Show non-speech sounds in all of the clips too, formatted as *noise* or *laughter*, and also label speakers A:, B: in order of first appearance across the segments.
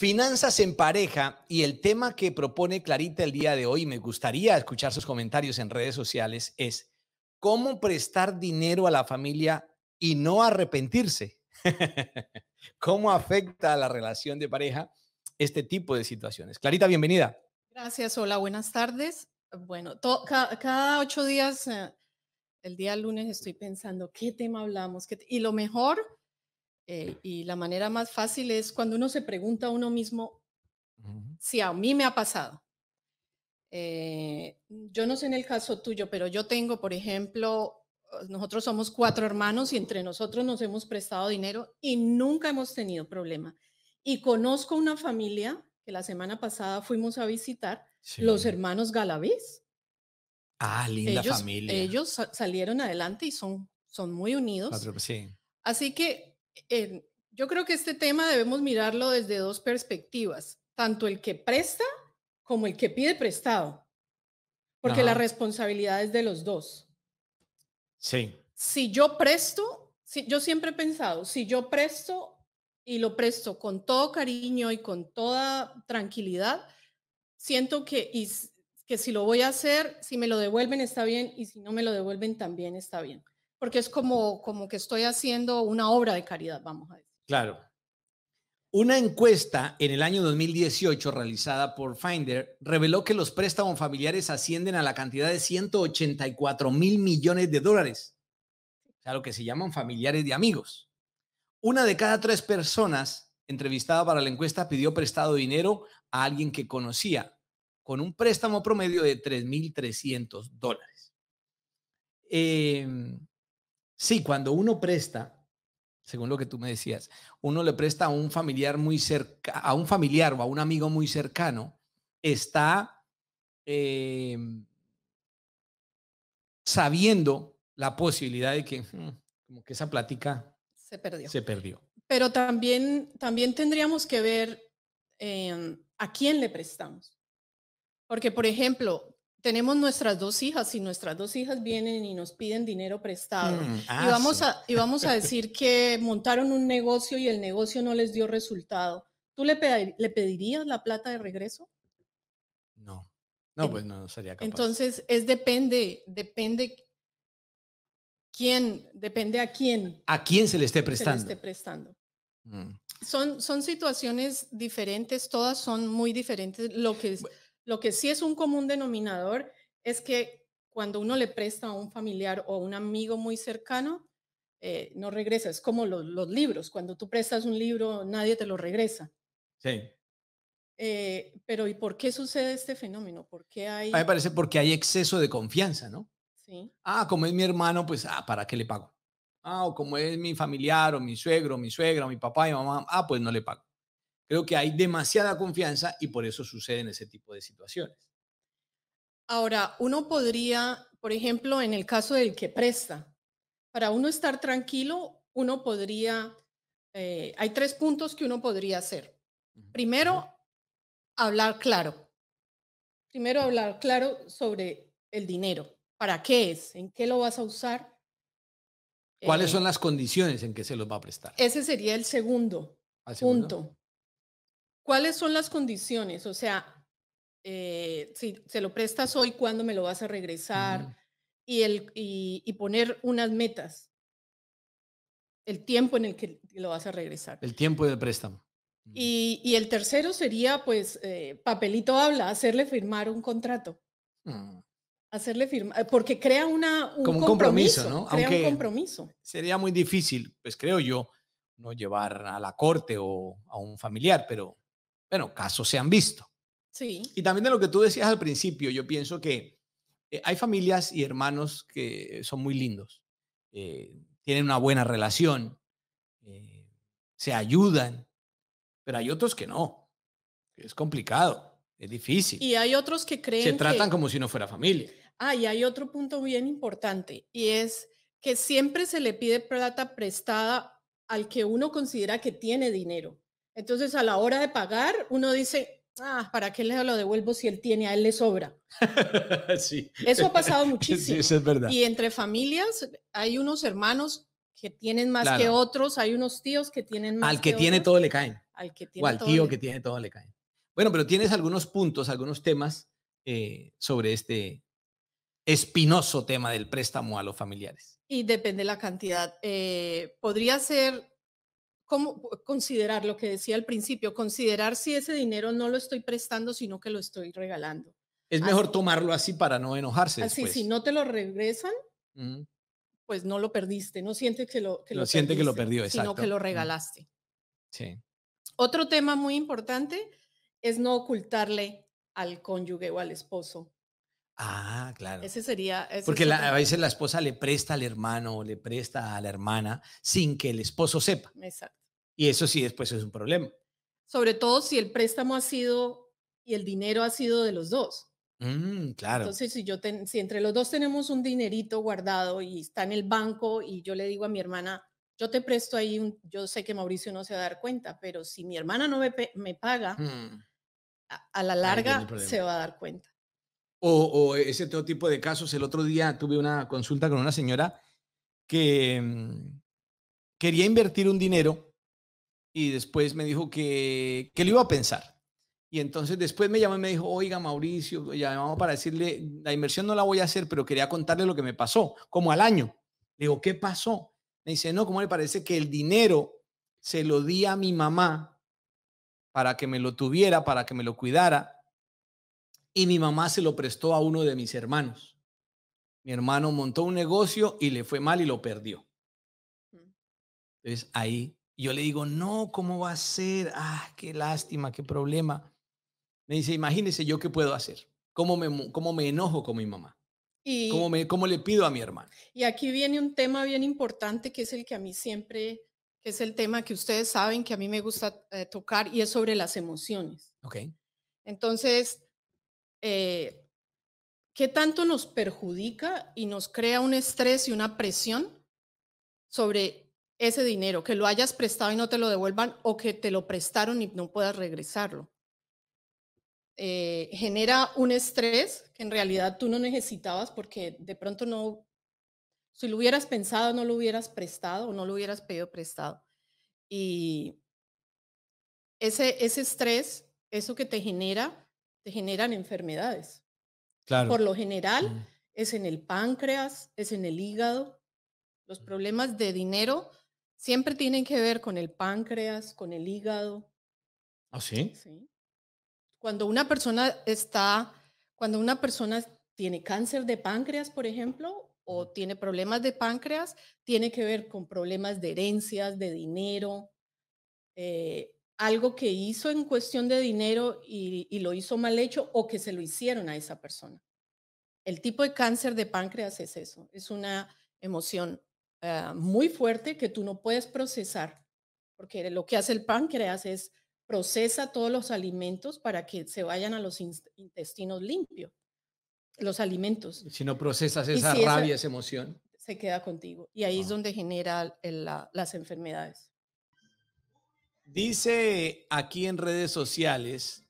A: Finanzas en pareja y el tema que propone Clarita el día de hoy, me gustaría escuchar sus comentarios en redes sociales, es cómo prestar dinero a la familia y no arrepentirse. *laughs* ¿Cómo afecta a la relación de pareja este tipo de situaciones? Clarita, bienvenida.
B: Gracias, hola, buenas tardes. Bueno, cada ocho días, eh, el día lunes estoy pensando qué tema hablamos, qué y lo mejor eh, y la manera más fácil es cuando uno se pregunta a uno mismo si a mí me ha pasado. Eh, yo no sé en el caso tuyo, pero yo tengo, por ejemplo, eh, nosotros somos cuatro hermanos y entre nosotros nos hemos prestado dinero y nunca hemos tenido problema. Y conozco una familia que la semana pasada fuimos a visitar, los hermanos Galavís.
A: Ah, linda familia. Ellos
B: salieron adelante y son, son muy unidos. Así que yo creo que este tema debemos mirarlo desde dos perspectivas, tanto el que presta como el que pide prestado, porque la responsabilidad es de los dos. Sí. Si yo presto, si, yo siempre he pensado, si yo presto y lo presto con todo cariño y con toda tranquilidad, siento que, que si lo voy a hacer, si me lo devuelven está bien y si no me lo devuelven también está bien porque es como, como que estoy haciendo una obra de caridad, vamos a decir.
A: Claro. Una encuesta en el año 2018 realizada por Finder reveló que los préstamos familiares ascienden a la cantidad de 184 mil millones de dólares, o sea, lo que se llaman familiares de amigos. Una de cada tres personas entrevistada para la encuesta pidió prestado dinero a alguien que conocía, con un préstamo promedio de 3.300 dólares. Eh, Sí, cuando uno presta, según lo que tú me decías, uno le presta a un familiar muy cerca, a un familiar o a un amigo muy cercano, está em, sabiendo la posibilidad de que, mm, como que esa plática
B: se perdió. Se perdió. Pero también, también tendríamos que ver em, a quién le prestamos. Porque, por ejemplo, tenemos nuestras dos hijas y nuestras dos hijas vienen y nos piden dinero prestado. Mm, y, vamos a, y vamos a decir *laughs* que montaron un negocio y el negocio no les dio resultado. ¿Tú le, pedirías la plata de regreso?
A: No. No, pues no sería capaz. Entonces,
B: es depende, depende quién, depende a quién.
A: A quién se le esté prestando. prestando. Mm.
B: Son, son situaciones diferentes, todas son muy diferentes. Lo que, es lo que sí es un común denominador es que cuando uno le presta a un familiar o a un amigo muy cercano, eh, no regresa. Es como los, libros. Cuando tú prestas un libro, nadie te lo regresa. Sí. Eh, pero ¿y por qué sucede este fenómeno? ¿Por qué hay... A mí me
A: parece porque hay exceso de confianza, ¿no? Sí. Ah, como es mi hermano, pues, ah, ¿para qué le pago? Ah, o como es mi familiar o mi suegro, o mi suegra, o mi papá y mamá, ah, pues no le pago. Creo que hay demasiada confianza y por eso suceden ese tipo de
B: situaciones. Ahora, uno podría, por ejemplo, en el caso del que presta, para uno estar tranquilo, uno podría, eh, hay tres puntos que uno podría hacer. Primero, hablar claro. Primero, hablar claro sobre el dinero. ¿Para qué es? ¿En qué lo vas a usar? ¿Cuáles eh son las
A: condiciones en que se los va a prestar?
B: Ese sería el segundo? punto. ¿Cuáles son las condiciones? O sea, eh, si se lo prestas hoy, ¿cuándo me lo vas a regresar? y, el, y, poner unas metas. El tiempo en el que lo vas a regresar.
A: El tiempo del préstamo.
B: Y, y, el tercero sería, pues, eh, papelito habla, hacerle firmar un contrato. Mm. Hacerle firmar, eh, porque crea una, un, Como un compromiso, ¿no? Crea un compromiso.
A: Sería muy difícil, pues creo yo, no llevar a la corte o a un familiar, pero bueno, casos se han visto. Sí. Y también de lo que tú decías al principio, yo pienso que eh, hay familias y hermanos que son muy lindos, eh, tienen una buena relación, eh, se ayudan, pero hay otros que no. Es complicado, es difícil. Y
B: hay otros que creen. Se tratan como
A: si no fuera familia.
B: Ah, y hay otro punto bien importante y es que siempre se le pide plata prestada al que uno considera que tiene dinero. Entonces, a la hora de pagar, uno dice, ah, ¿para qué le lo devuelvo si él tiene, a él le sobra?
A: *laughs* sí. Eso ha pasado *laughs* muchísimo. Sí, eso es verdad. Y
B: entre familias hay unos hermanos que tienen más que otros, hay unos tíos que tienen más. Al que, tiene todo le caen. Al que tiene o al todo tío le... que
A: tiene todo le caen. Bueno, pero tienes algunos puntos, algunos temas eh, sobre este espinoso tema del préstamo a los familiares.
B: Y depende la cantidad. Eh, podría ser ¿Cómo? considerar lo que decía al principio, considerar si ese dinero no lo estoy prestando, sino que lo estoy regalando. Es mejor
A: tomarlo así para no enojarse. Así, si
B: no te lo regresan, pues no lo perdiste, no sientes que lo, que siente que lo perdió, sino que lo regalaste. Sí. Otro tema muy importante es no ocultarle al cónyuge o al esposo
A: Ah, claro.
B: Ese sería. Porque a
A: veces la esposa le presta al hermano o le presta a la hermana sin que el esposo sepa. Exacto. Y eso sí, después es un problema.
B: Sobre todo si el préstamo ha sido y el dinero ha sido de los dos.
A: Mm, claro. Entonces,
B: si, yo si entre los dos tenemos un dinerito guardado y está en el banco y yo le digo a mi hermana, yo te presto ahí, un, yo sé que Mauricio no se va a dar cuenta, pero si mi hermana no me, me paga, hmm. a, la larga se va a dar cuenta o, ese
A: otro tipo de casos. El otro día tuve una consulta con una señora que mm, quería invertir un dinero y después me dijo que, que lo iba a pensar. Y entonces después me llamó y me dijo, oiga Mauricio, llamamos para decirle, la inversión no la voy a hacer, pero quería contarle lo que me pasó, como al año. Le digo, ¿qué pasó? Me dice, no, ¿cómo le parece que el dinero se lo di a mi mamá para que me lo tuviera, para que me lo cuidara? y mi mamá se lo prestó a uno de mis hermanos. Mi hermano montó un negocio y le fue mal y lo perdió. Mm. Entonces ahí yo le digo, no, ¿cómo va a ser? Ah, qué lástima, qué problema. Me dice, imagínese yo qué puedo hacer. ¿Cómo me, me enojo con mi mamá?
B: Y, ¿Cómo, me,
A: ¿Cómo le pido a mi hermano?
B: Y aquí viene un tema bien importante que es el que a mí siempre, que es el tema que ustedes saben que a mí me gusta eh, tocar y es sobre las emociones. Ok. Entonces, eh, qué tanto nos perjudica y nos crea un estrés y una presión sobre ese dinero, que lo hayas prestado y no te lo devuelvan o que te lo prestaron y no puedas regresarlo. Eh, genera un estrés que en realidad tú no necesitabas porque de pronto no, si lo hubieras pensado, no lo hubieras prestado o no lo hubieras pedido prestado. Y ese, ese estrés, eso que te genera, generan enfermedades. Claro. Por lo general, mm. es en el páncreas, es en el hígado. Los mm. problemas de dinero siempre tienen que ver con el páncreas, con el hígado. ¿Ah, sí? Sí. Cuando una persona está, cuando una persona tiene cáncer de páncreas, por ejemplo, mm. o tiene problemas de páncreas, tiene que ver con problemas de herencias, de dinero, eh, algo que hizo en cuestión de dinero y, lo hizo mal hecho o que se lo hicieron a esa persona. El tipo de cáncer de páncreas es eso, es una emoción ah, muy fuerte que tú no puedes procesar, porque lo que hace el páncreas es procesa todos los alimentos para que se vayan a los intestinos limpios, los alimentos. Si
A: no procesas esa rabia, esa, emoción.
B: Se queda contigo y ahí es ah. donde genera las enfermedades.
A: Dice aquí en redes sociales,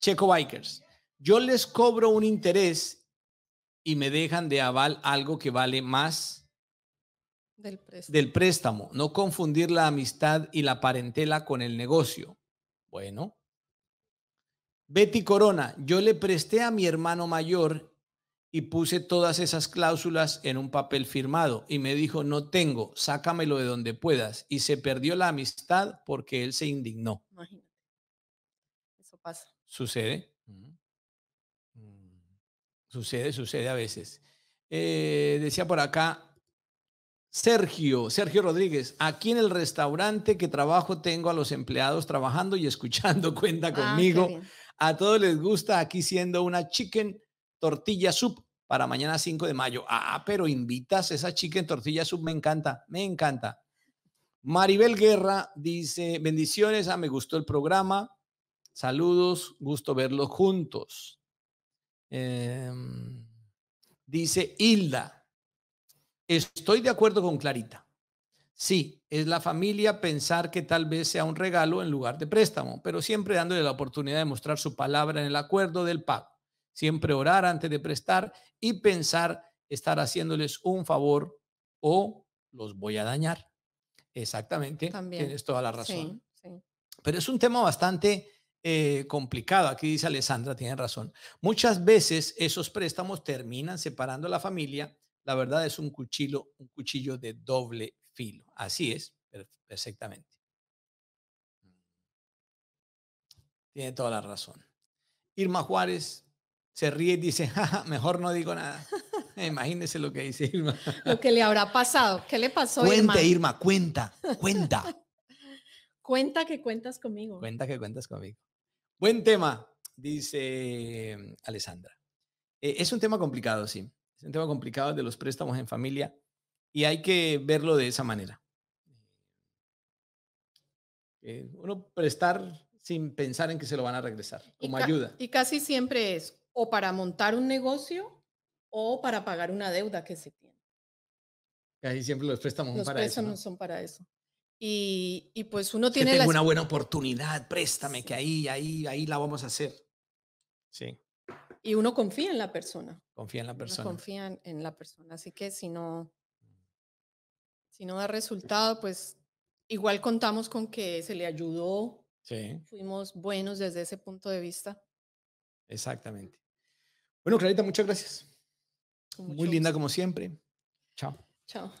A: Checo Bikers, yo les cobro un interés y me dejan de aval algo que vale más
B: del
A: préstamo. No confundir la amistad y la parentela con el negocio. Bueno. Betty Corona, yo le presté a mi hermano mayor y puse todas esas cláusulas en un papel firmado y me dijo, no tengo, sácamelo de donde puedas. Y se perdió la amistad porque él se indignó.
B: Imagínate. Eso pasa.
A: Sucede. Mm. Mm. Sucede, sucede a veces. Eh, decía por acá, Sergio, Sergio Rodríguez, aquí en el restaurante que trabajo tengo a los empleados trabajando y escuchando, *laughs* cuenta ah, conmigo. a todos les gusta aquí siendo una chicken tortilla soup para mañana 5 de mayo. Ah, pero invitas a esa chica en tortilla sub, me encanta, me encanta. Maribel Guerra dice, bendiciones, a ah, me gustó el programa, saludos, gusto verlos juntos. Em, dice Hilda, estoy de acuerdo con Clarita. Sí, es la familia pensar que tal vez sea un regalo en lugar de préstamo, pero siempre dándole la oportunidad de mostrar su palabra en el acuerdo del pago. Siempre orar antes de prestar y pensar estar haciéndoles un favor o los voy a dañar. Exactamente. También. Tienes toda la razón. Pero es un tema bastante eh, complicado. Aquí dice Alessandra, tiene razón. Muchas veces esos préstamos terminan separando a la familia. La verdad es un cuchillo, un cuchillo de doble filo. Así es, perfectamente. Tiene toda la razón. Irma Juárez, se ríe y dice, mejor no digo nada. *laughs* Imagínese lo que dice Irma. lo
B: que le habrá pasado. ¿Qué le pasó, Irma? Irma,
A: cuenta, cuenta. *laughs*
B: cuenta que cuentas conmigo.
A: Cuenta que cuentas conmigo. Buen tema, dice em, Alessandra. Eh, es un tema complicado, sí. Es un tema complicado de los préstamos en familia y hay que verlo de esa manera. Eh, uno prestar sin pensar en que se lo van a regresar, como ayuda. Y
B: casi siempre es o para montar un negocio o para pagar una deuda que se tiene.
A: Ahí siempre los préstamos, los para eso, ¿no?
B: son para eso. Y, pues uno tiene... Que tengo una buena
A: oportunidad, préstame, que ahí, ahí, ahí la vamos a hacer. Sí.
B: Y uno confía en la persona.
A: Confía en la persona.
B: en, la persona. Así que si no, mm. si no da resultado, pues igual contamos con que se le ayudó. Sí. Fuimos buenos desde ese punto de vista.
A: Exactamente. Bueno, Clarita, muchas gracias. Muy linda como siempre. Chao.
B: Chao.